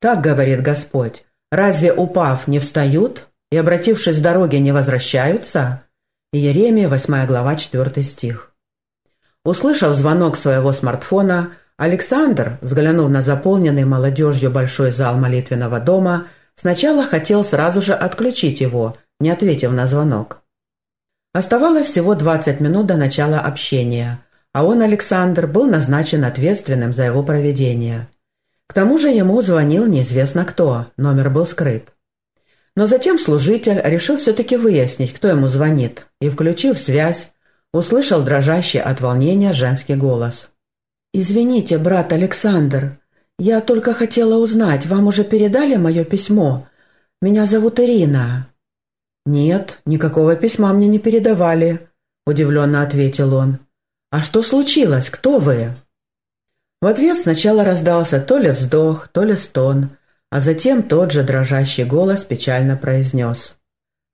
Так говорит Господь. Разве, упав, не встают и, обратившись с дороги, не возвращаются? Иеремия, 8 глава, 4 стих. Услышав звонок своего смартфона, Александр, взглянув на заполненный молодежью большой зал молитвенного дома, сначала хотел сразу же отключить его, не ответив на звонок. Оставалось всего 20 минут до начала общения, а он, Александр, был назначен ответственным за его проведение. К тому же ему звонил неизвестно кто, номер был скрыт. Но затем служитель решил все-таки выяснить, кто ему звонит, и, включив связь, услышал дрожащий от волнения женский голос. «Извините, брат Александр, я только хотела узнать, вам уже передали мое письмо? Меня зовут Ирина». «Нет, никакого письма мне не передавали», — удивленно ответил он. «А что случилось? Кто вы?» В ответ сначала раздался то ли вздох, то ли стон, а затем тот же дрожащий голос печально произнес.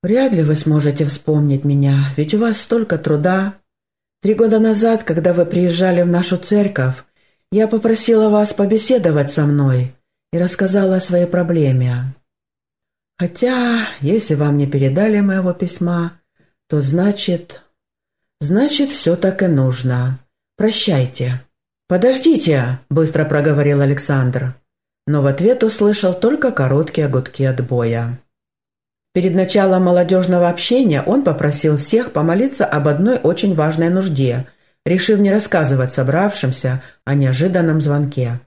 «Вряд ли вы сможете вспомнить меня, ведь у вас столько труда. Три года назад, когда вы приезжали в нашу церковь, я попросила вас побеседовать со мной и рассказала о своей проблеме. Хотя, если вам не передали моего письма, то значит... Значит, все так и нужно. Прощайте». «Подождите!» а», – быстро проговорил Александр. Но в ответ услышал только короткие гудки отбоя. Перед началом молодежного общения он попросил всех помолиться об одной очень важной нужде, решив не рассказывать собравшимся о неожиданном звонке.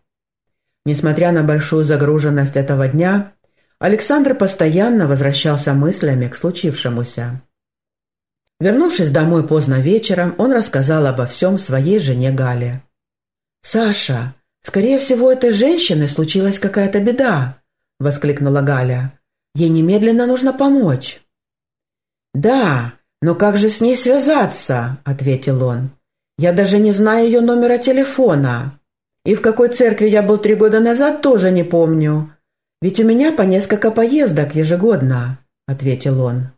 Несмотря на большую загруженность этого дня, Александр постоянно возвращался мыслями к случившемуся. Вернувшись домой поздно вечером, он рассказал обо всем своей жене Гале. «Саша, скорее всего, этой женщиной случилась какая-то беда», – воскликнула Галя. «Ей немедленно нужно помочь». «Да, но как же с ней связаться?» – ответил он. «Я даже не знаю ее номера телефона. И в какой церкви я был три года назад, тоже не помню. Ведь у меня по несколько поездок ежегодно», – ответил он.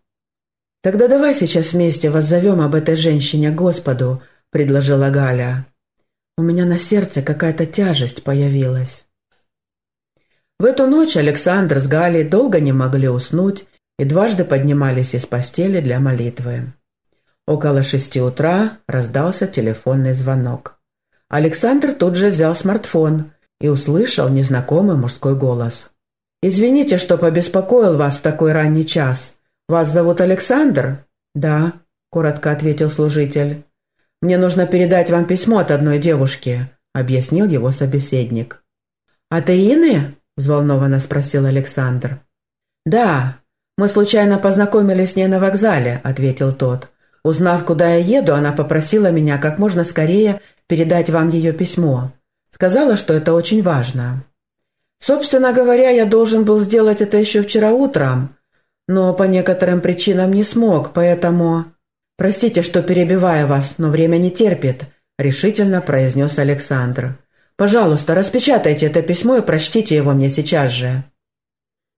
«Тогда давай сейчас вместе воззовем об этой женщине Господу», – предложила Галя. У меня на сердце какая-то тяжесть появилась. В эту ночь Александр с Галей долго не могли уснуть и дважды поднимались из постели для молитвы. Около шести утра раздался телефонный звонок. Александр тут же взял смартфон и услышал незнакомый мужской голос. «Извините, что побеспокоил вас в такой ранний час. Вас зовут Александр?» «Да», – коротко ответил служитель. «Мне нужно передать вам письмо от одной девушки», — объяснил его собеседник. «От «А Ирины?» — взволнованно спросил Александр. «Да, мы случайно познакомились с ней на вокзале», — ответил тот. «Узнав, куда я еду, она попросила меня как можно скорее передать вам ее письмо. Сказала, что это очень важно». «Собственно говоря, я должен был сделать это еще вчера утром, но по некоторым причинам не смог, поэтому...» «Простите, что перебиваю вас, но время не терпит», — решительно произнес Александр. «Пожалуйста, распечатайте это письмо и прочтите его мне сейчас же».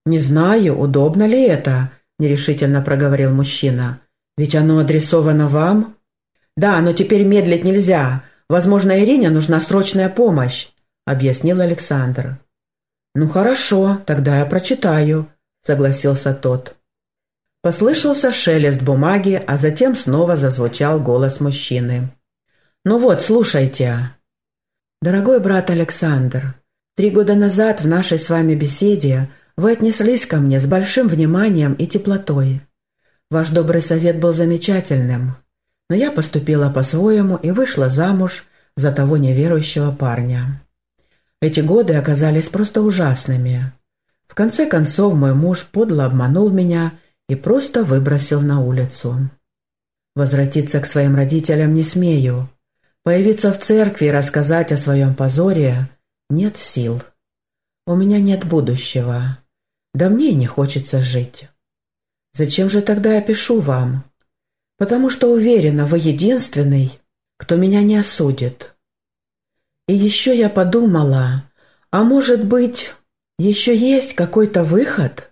«Не знаю, удобно ли это», — нерешительно проговорил мужчина. «Ведь оно адресовано вам?» «Да, но теперь медлить нельзя. Возможно, Ирине нужна срочная помощь», — объяснил Александр. «Ну хорошо, тогда я прочитаю», — согласился тот. Послышался шелест бумаги, а затем снова зазвучал голос мужчины. «Ну вот, слушайте. А. Дорогой брат Александр, три года назад в нашей с вами беседе вы отнеслись ко мне с большим вниманием и теплотой. Ваш добрый совет был замечательным, но я поступила по-своему и вышла замуж за того неверующего парня. Эти годы оказались просто ужасными. В конце концов, мой муж подло обманул меня – и просто выбросил на улицу. Возвратиться к своим родителям не смею. Появиться в церкви и рассказать о своем позоре нет сил. У меня нет будущего. Да мне и не хочется жить. Зачем же тогда я пишу вам? Потому что уверена, вы единственный, кто меня не осудит. И еще я подумала, а может быть, еще есть какой-то выход?»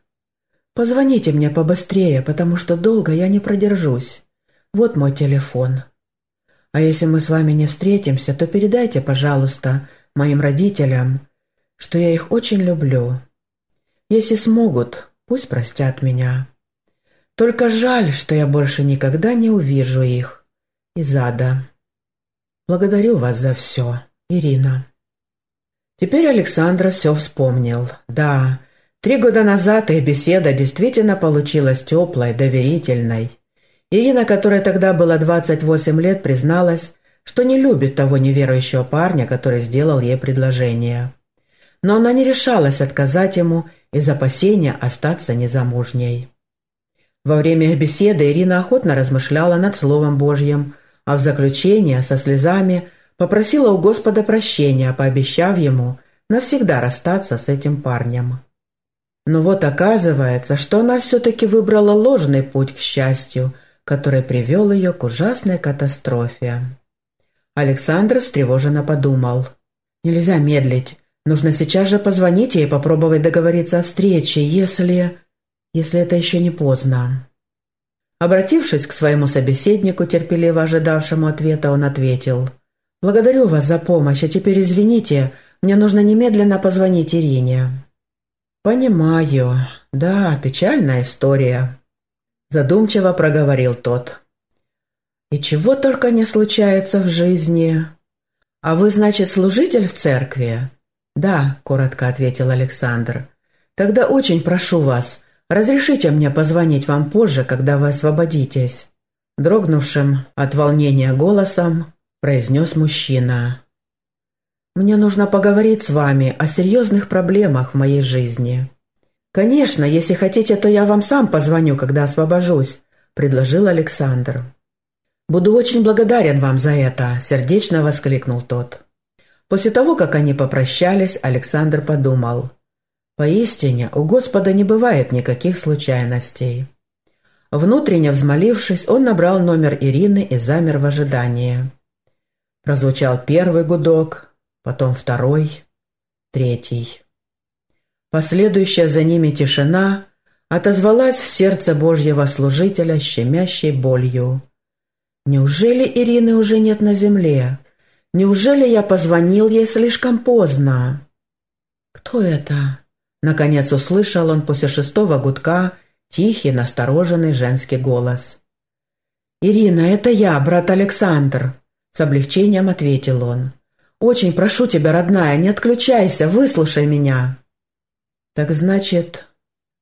Позвоните мне побыстрее, потому что долго я не продержусь. Вот мой телефон. А если мы с вами не встретимся, то передайте, пожалуйста, моим родителям, что я их очень люблю. Если смогут, пусть простят меня. Только жаль, что я больше никогда не увижу их. Из ада. Благодарю вас за все, Ирина. Теперь Александра все вспомнил. Да, Три года назад их беседа действительно получилась теплой, доверительной. Ирина, которой тогда было 28 лет, призналась, что не любит того неверующего парня, который сделал ей предложение. Но она не решалась отказать ему из опасения остаться незамужней. Во время их беседы Ирина охотно размышляла над Словом Божьим, а в заключение со слезами попросила у Господа прощения, пообещав ему навсегда расстаться с этим парнем. Но вот оказывается, что она все-таки выбрала ложный путь к счастью, который привел ее к ужасной катастрофе. Александр встревоженно подумал. «Нельзя медлить. Нужно сейчас же позвонить ей и попробовать договориться о встрече, если... если это еще не поздно». Обратившись к своему собеседнику, терпеливо ожидавшему ответа, он ответил. «Благодарю вас за помощь, а теперь извините, мне нужно немедленно позвонить Ирине». «Понимаю. Да, печальная история», — задумчиво проговорил тот. «И чего только не случается в жизни. А вы, значит, служитель в церкви?» «Да», — коротко ответил Александр. «Тогда очень прошу вас, разрешите мне позвонить вам позже, когда вы освободитесь». Дрогнувшим от волнения голосом произнес мужчина. Мне нужно поговорить с вами о серьезных проблемах в моей жизни». «Конечно, если хотите, то я вам сам позвоню, когда освобожусь», – предложил Александр. «Буду очень благодарен вам за это», – сердечно воскликнул тот. После того, как они попрощались, Александр подумал. «Поистине, у Господа не бывает никаких случайностей». Внутренне взмолившись, он набрал номер Ирины и замер в ожидании. Прозвучал первый гудок, потом второй, третий. Последующая за ними тишина отозвалась в сердце Божьего служителя щемящей болью. «Неужели Ирины уже нет на земле? Неужели я позвонил ей слишком поздно?» «Кто это?» — наконец услышал он после шестого гудка тихий, настороженный женский голос. «Ирина, это я, брат Александр!» — с облегчением ответил он. Очень прошу тебя, родная, не отключайся, выслушай меня». «Так значит,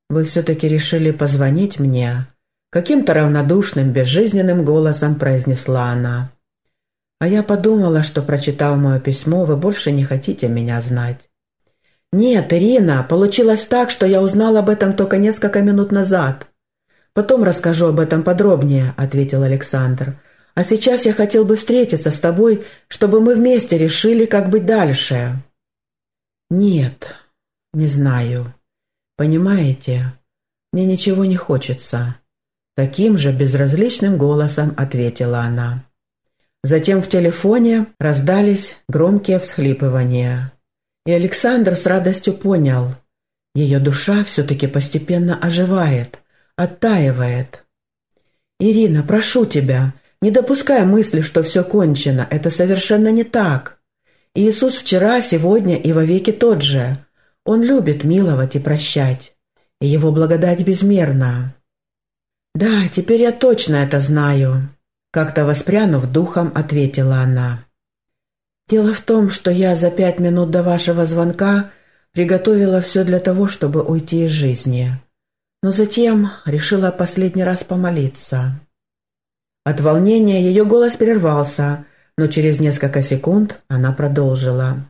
вы все-таки решили позвонить мне?» Каким-то равнодушным, безжизненным голосом произнесла она. «А я подумала, что, прочитав мое письмо, вы больше не хотите меня знать». «Нет, Ирина, получилось так, что я узнала об этом только несколько минут назад». «Потом расскажу об этом подробнее», — ответил Александр. А сейчас я хотел бы встретиться с тобой, чтобы мы вместе решили, как быть дальше». «Нет, не знаю. Понимаете, мне ничего не хочется». Таким же безразличным голосом ответила она. Затем в телефоне раздались громкие всхлипывания. И Александр с радостью понял. Ее душа все-таки постепенно оживает, оттаивает. «Ирина, прошу тебя, не допуская мысли, что все кончено. Это совершенно не так. Иисус вчера, сегодня и вовеки тот же. Он любит миловать и прощать. И его благодать безмерна. «Да, теперь я точно это знаю», — как-то воспрянув духом, ответила она. «Дело в том, что я за пять минут до вашего звонка приготовила все для того, чтобы уйти из жизни. Но затем решила последний раз помолиться». От волнения ее голос прервался, но через несколько секунд она продолжила.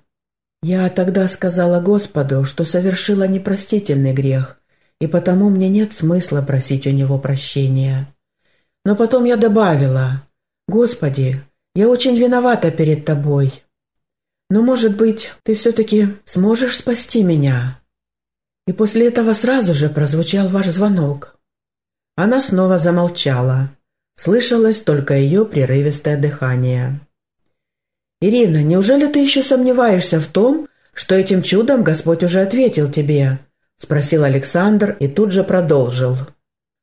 «Я тогда сказала Господу, что совершила непростительный грех, и потому мне нет смысла просить у него прощения. Но потом я добавила, «Господи, я очень виновата перед тобой. Но, может быть, ты все-таки сможешь спасти меня?» И после этого сразу же прозвучал ваш звонок. Она снова замолчала. Слышалось только ее прерывистое дыхание. «Ирина, неужели ты еще сомневаешься в том, что этим чудом Господь уже ответил тебе?» – спросил Александр и тут же продолжил.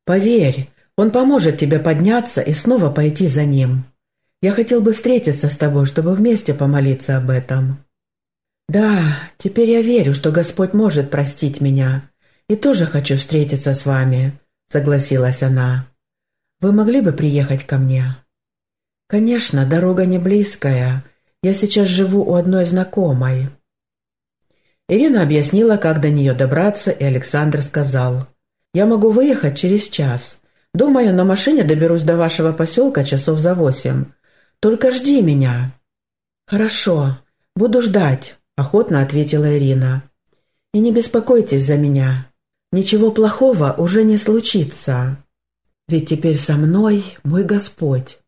«Поверь, Он поможет тебе подняться и снова пойти за Ним. Я хотел бы встретиться с тобой, чтобы вместе помолиться об этом». «Да, теперь я верю, что Господь может простить меня, и тоже хочу встретиться с вами», – согласилась она. Вы могли бы приехать ко мне?» «Конечно, дорога не близкая. Я сейчас живу у одной знакомой». Ирина объяснила, как до нее добраться, и Александр сказал. «Я могу выехать через час. Думаю, на машине доберусь до вашего поселка часов за восемь. Только жди меня». «Хорошо, буду ждать», – охотно ответила Ирина. «И не беспокойтесь за меня. Ничего плохого уже не случится». Ведь теперь со мной мой Господь.